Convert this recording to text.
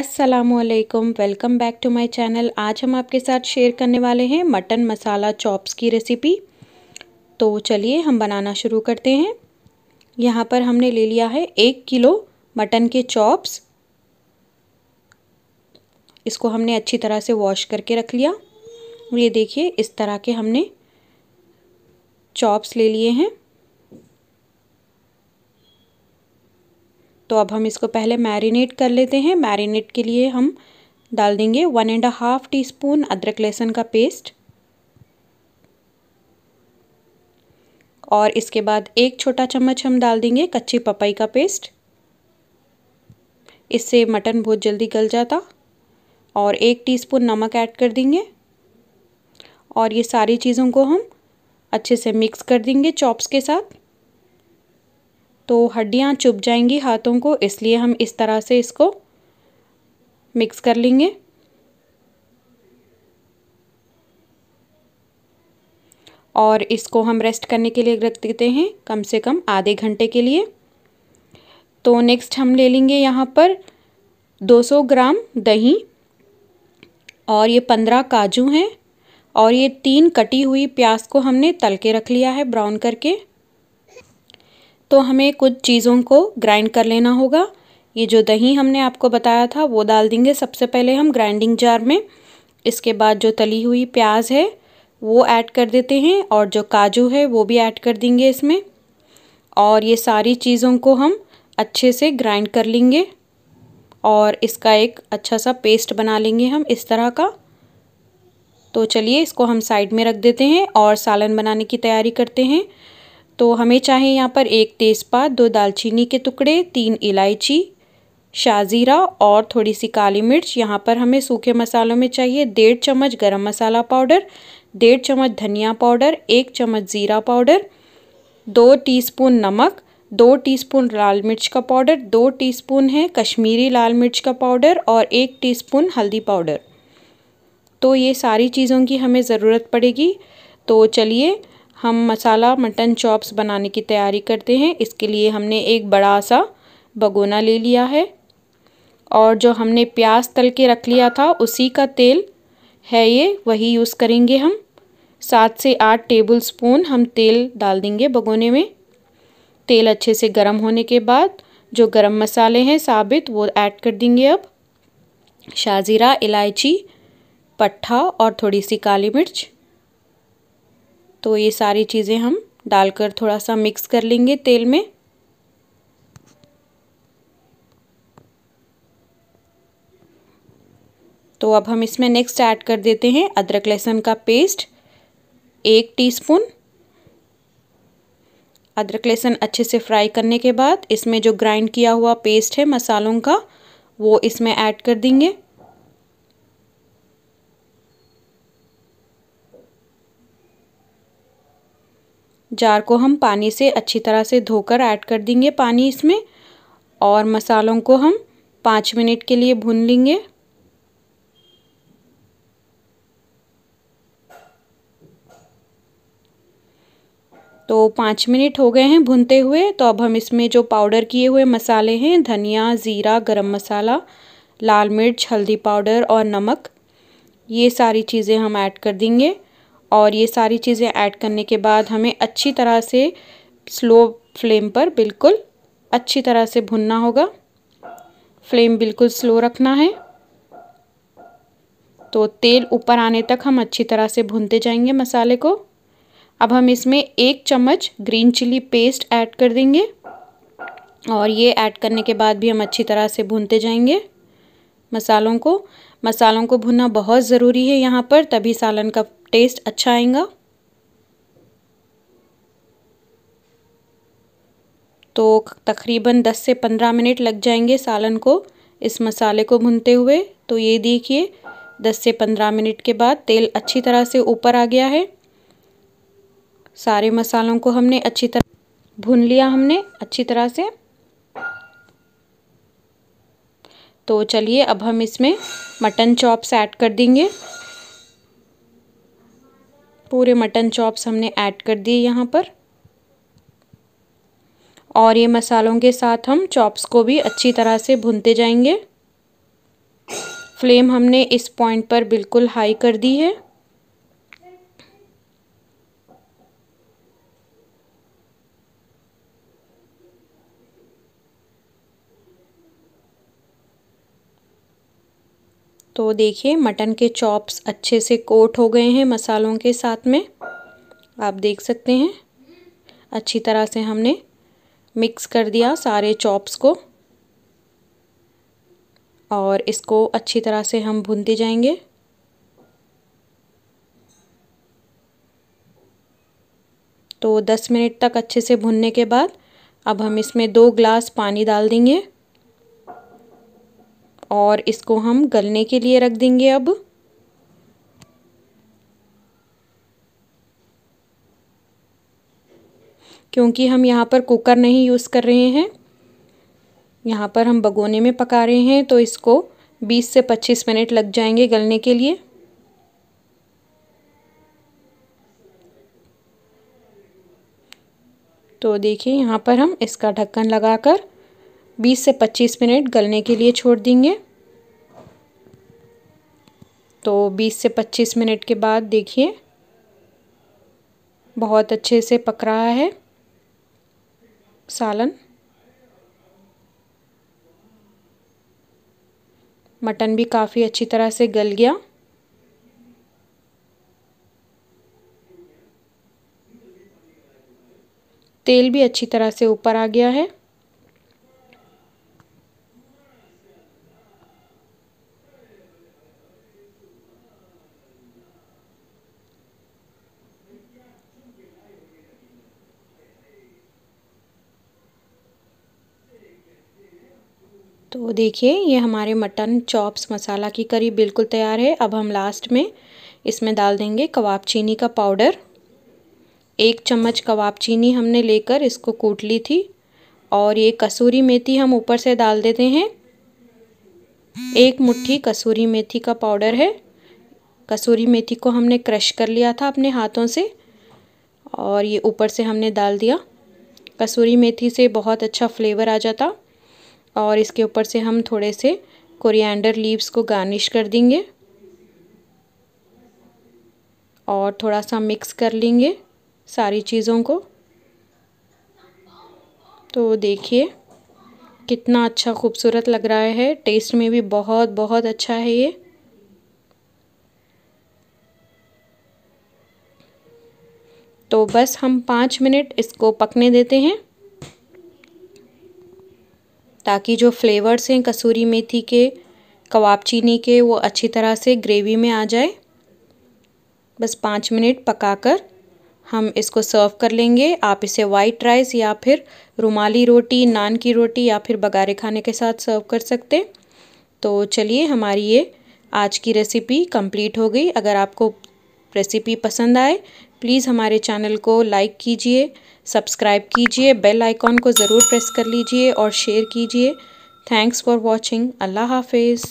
असलकम welcome back to my channel आज हम आपके साथ शेयर करने वाले हैं मटन मसाला चॉप्स की रेसिपी तो चलिए हम बनाना शुरू करते हैं यहाँ पर हमने ले लिया है एक किलो मटन के चॉप्स इसको हमने अच्छी तरह से वॉश करके रख लिया ये देखिए इस तरह के हमने चॉप्स ले लिए हैं तो अब हम इसको पहले मैरिनेट कर लेते हैं मैरिनेट के लिए हम डाल देंगे one and half teaspoon अदरक लहसुन का पेस्ट और इसके बाद एक छोटा चम्मच हम डाल देंगे कच्ची पपाई का पेस्ट इससे मटन बहुत जल्दी गल जाता और एक टीस्पून नमक ऐड कर देंगे और ये सारी चीज़ों को हम अच्छे से मिक्स कर देंगे चॉप्स के साथ तो हड्डियाँ चुभ जाएंगी हाथों को इसलिए हम इस तरह से इसको मिक्स कर लेंगे और इसको हम रेस्ट करने के लिए रख देते हैं कम से कम आधे घंटे के लिए तो नेक्स्ट हम ले लेंगे यहाँ पर 200 ग्राम दही और ये 15 काजू हैं और ये तीन कटी हुई प्याज को हमने तल के रख लिया है ब्राउन करके तो हमें कुछ चीज़ों को ग्राइंड कर लेना होगा ये जो दही हमने आपको बताया था वो डाल देंगे सबसे पहले हम ग्राइंडिंग जार में इसके बाद जो तली हुई प्याज है वो ऐड कर देते हैं और जो काजू है वो भी ऐड कर देंगे इसमें और ये सारी चीज़ों को हम अच्छे से ग्राइंड कर लेंगे और इसका एक अच्छा सा पेस्ट बना लेंगे हम इस तरह का तो चलिए इसको हम साइड में रख देते हैं और सालन बनाने की तैयारी करते हैं तो हमें चाहिए यहाँ पर एक तेज़पात दो दालचीनी के टुकड़े तीन इलायची शाजीरा और थोड़ी सी काली मिर्च यहाँ पर हमें सूखे मसालों में चाहिए डेढ़ चम्मच गरम मसाला पाउडर डेढ़ चम्मच धनिया पाउडर एक चम्मच ज़ीरा पाउडर दो टीस्पून नमक दो टीस्पून लाल मिर्च का पाउडर दो टीस्पून है कश्मीरी लाल मिर्च का पाउडर और एक टीस्पून हल्दी पाउडर तो ये सारी चीज़ों की हमें ज़रूरत पड़ेगी तो चलिए हम मसाला मटन चॉप्स बनाने की तैयारी करते हैं इसके लिए हमने एक बड़ा सा भगोना ले लिया है और जो हमने प्याज तल के रख लिया था उसी का तेल है ये वही यूज़ करेंगे हम सात से आठ टेबल स्पून हम तेल डाल देंगे भगोने में तेल अच्छे से गर्म होने के बाद जो गरम मसाले हैं साबित वो ऐड कर देंगे अब शाजीरा इलायची पट्ठा और थोड़ी सी काली मिर्च तो ये सारी चीज़ें हम डालकर थोड़ा सा मिक्स कर लेंगे तेल में तो अब हम इसमें नेक्स्ट ऐड कर देते हैं अदरक लहसुन का पेस्ट एक टीस्पून अदरक लहसुन अच्छे से फ्राई करने के बाद इसमें जो ग्राइंड किया हुआ पेस्ट है मसालों का वो इसमें ऐड कर देंगे जार को हम पानी से अच्छी तरह से धोकर ऐड कर देंगे पानी इसमें और मसालों को हम पाँच मिनट के लिए भून लेंगे तो पाँच मिनट हो गए हैं भुनते हुए तो अब हम इसमें जो पाउडर किए हुए मसाले हैं धनिया ज़ीरा गरम मसाला लाल मिर्च हल्दी पाउडर और नमक ये सारी चीज़ें हम ऐड कर देंगे और ये सारी चीज़ें ऐड करने के बाद हमें अच्छी तरह से स्लो फ्लेम पर बिल्कुल अच्छी तरह से भुनना होगा फ्लेम बिल्कुल स्लो रखना है तो तेल ऊपर आने तक हम अच्छी तरह से भूनते जाएंगे मसाले को अब हम इसमें एक चम्मच ग्रीन चिली पेस्ट ऐड कर देंगे और ये ऐड करने के बाद भी हम अच्छी तरह से भूनते जाएंगे मसालों को मसालों को भुनना बहुत ज़रूरी है यहाँ पर तभी सालन का टेस्ट अच्छा आएगा तो तकरीबन 10 से 15 मिनट लग जाएंगे सालन को इस मसाले को भुनते हुए तो ये देखिए 10 से 15 मिनट के बाद तेल अच्छी तरह से ऊपर आ गया है सारे मसालों को हमने अच्छी तरह भुन लिया हमने अच्छी तरह से तो चलिए अब हम इसमें मटन चॉप्स ऐड कर देंगे पूरे मटन चॉप्स हमने ऐड कर दिए यहाँ पर और ये मसालों के साथ हम चॉप्स को भी अच्छी तरह से भूनते जाएंगे फ्लेम हमने इस पॉइंट पर बिल्कुल हाई कर दी है तो देखिए मटन के चॉप्स अच्छे से कोट हो गए हैं मसालों के साथ में आप देख सकते हैं अच्छी तरह से हमने मिक्स कर दिया सारे चॉप्स को और इसको अच्छी तरह से हम भूनते जाएंगे तो 10 मिनट तक अच्छे से भुनने के बाद अब हम इसमें दो ग्लास पानी डाल देंगे और इसको हम गलने के लिए रख देंगे अब क्योंकि हम यहाँ पर कुकर नहीं यूज़ कर रहे हैं यहाँ पर हम भगोने में पका रहे हैं तो इसको 20 से 25 मिनट लग जाएंगे गलने के लिए तो देखिए यहाँ पर हम इसका ढक्कन लगाकर 20 से 25 मिनट गलने के लिए छोड़ देंगे तो 20 से 25 मिनट के बाद देखिए बहुत अच्छे से पक रहा है सालन मटन भी काफ़ी अच्छी तरह से गल गया तेल भी अच्छी तरह से ऊपर आ गया है तो देखिए ये हमारे मटन चॉप्स मसाला की करी बिल्कुल तैयार है अब हम लास्ट में इसमें डाल देंगे कबाब चीनी का पाउडर एक चम्मच कबाब चीनी हमने लेकर इसको कूट ली थी और ये कसूरी मेथी हम ऊपर से डाल देते हैं एक मुट्ठी कसूरी मेथी का पाउडर है कसूरी मेथी को हमने क्रश कर लिया था अपने हाथों से और ये ऊपर से हमने डाल दिया कसूरी मेथी से बहुत अच्छा फ्लेवर आ जाता और इसके ऊपर से हम थोड़े से कोरिएंडर लीव्स को गार्निश कर देंगे और थोड़ा सा मिक्स कर लेंगे सारी चीज़ों को तो देखिए कितना अच्छा खूबसूरत लग रहा है टेस्ट में भी बहुत बहुत अच्छा है ये तो बस हम पाँच मिनट इसको पकने देते हैं ताकि जो फ्लेवर्स हैं कसूरी मेथी के कबाब चीनी के वो अच्छी तरह से ग्रेवी में आ जाए बस पाँच मिनट पकाकर हम इसको सर्व कर लेंगे आप इसे वाइट राइस या फिर रुमाली रोटी नान की रोटी या फिर बघारे खाने के साथ सर्व कर सकते तो चलिए हमारी ये आज की रेसिपी कंप्लीट हो गई अगर आपको रेसिपी पसंद आए प्लीज़ हमारे चैनल को लाइक कीजिए सब्सक्राइब कीजिए बेल आइकॉन को ज़रूर प्रेस कर लीजिए और शेयर कीजिए थैंक्स फॉर वॉचिंग अल्लाह हाफिज़